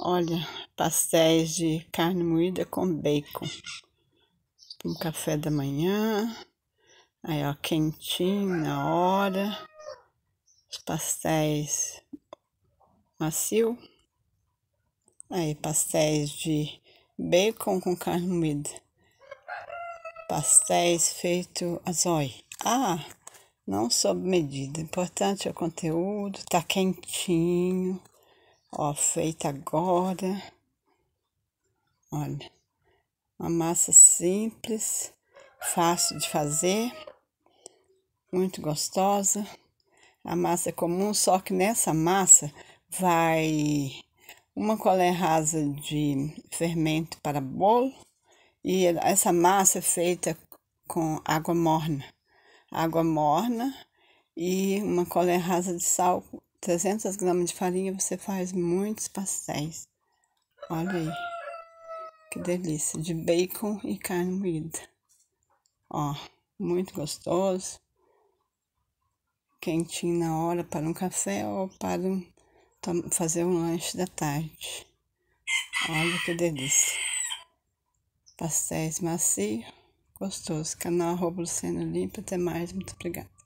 Olha, pastéis de carne moída com bacon. Um café da manhã. Aí, ó, quentinho na hora. Os pastéis macio. Aí, pastéis de bacon com carne moída. Pastéis feito a zói. Ah, não sob medida. Importante é o conteúdo, tá quentinho. Ó, feita agora. Olha, uma massa simples, fácil de fazer, muito gostosa. A massa comum, só que nessa massa vai uma colher rasa de fermento para bolo e essa massa é feita com água morna, água morna e uma colher rasa de sal 300 gramas de farinha você faz muitos pastéis. Olha aí, que delícia, de bacon e carne moída. Ó, muito gostoso. Quentinho na hora para um café ou para um, fazer um lanche da tarde. Olha que delícia. Pastéis macio, gostoso. Canal arroba Lucena Limpa. Até mais, muito obrigada.